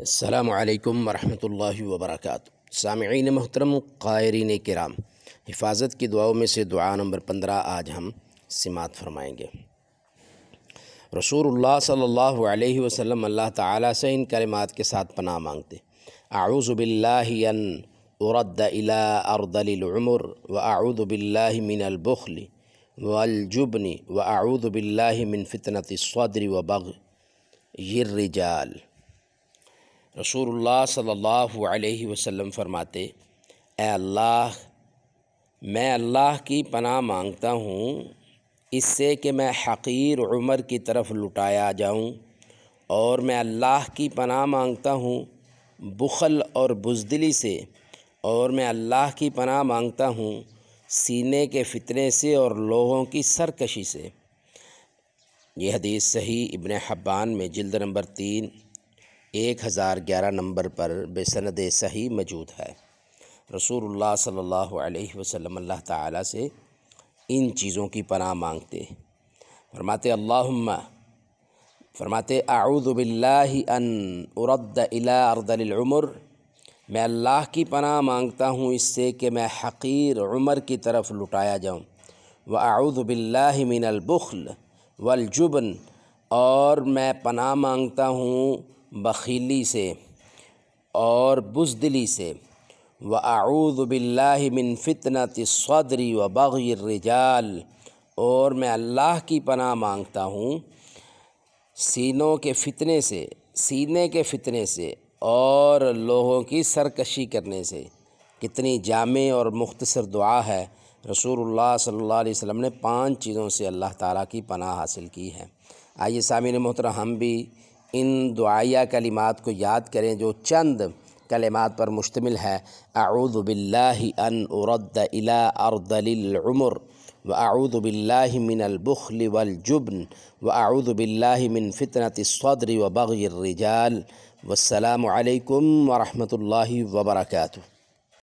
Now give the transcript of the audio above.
السلام علیکم ورحمۃ اللہ وبرکاتہ سامعین محترم قائرین کرام حفاظت کی دعاؤں میں سے دعا نمبر پندرہ آج ہم سماعت فرمائیں گے رسول اللہ صلی اللہ علیہ وسلم اللہ تعالیٰ سے ان کلمات کے ساتھ پناہ مانگتے اعوذ باللہ ان ارد الی اردل العمر و باللہ من البخل والجبن و باللہ من فتنة الصدر وبغ الرجال و بغ رسول اللہ صلی اللہ علیہ وسلم فرماتے اے اللہ میں اللہ کی پناہ مانگتا ہوں اس سے کہ میں حقیر عمر کی طرف لٹایا جاؤں اور میں اللہ کی پناہ مانگتا ہوں بخل اور بزدلی سے اور میں اللہ کی پناہ مانگتا ہوں سینے کے فتنے سے اور لوگوں کی سرکشی سے یہ حدیث صحیح ابن حبان میں جلد نمبر تین ایک ہزار گیارہ نمبر پر بے سند صحیح موجود ہے رسول اللہ صلی اللہ علیہ وسلم اللہ تعالیٰ سے ان چیزوں کی پناہ مانگتے فرماتے اللہ فرماتے اعوذ باللہ ان ارد الی ارض العمر میں اللہ کی پناہ مانگتا ہوں اس سے کہ میں حقیر عمر کی طرف لٹایا جاؤں و اعوذ باللہ من البخل والجبن اور میں پناہ مانگتا ہوں بخیلی سے اور بزدلی سے و اعوذ بلّہ من فتن صدری و بغیر رجال اور میں اللہ کی پناہ مانگتا ہوں سینوں کے فتنے سے سینے کے فتنے سے اور لوگوں کی سرکشی کرنے سے کتنی جامع اور مختصر دعا ہے رسول اللہ صلی اللہ علیہ وسلم نے پانچ چیزوں سے اللہ تعالیٰ کی پناہ حاصل کی ہے آئیے سامع محترم ہم بھی ان دعائیہ کلمات کو یاد کریں جو چند کلمات پر مشتمل ہے اعوذ باللہ ان ارد الی ارض للعمر واعوذ باللہ من البخل والجبن واعوذ باللہ من فتنة الصدر وبغی الرجال والسلام علیکم ورحمۃ اللہ وبرکاتہ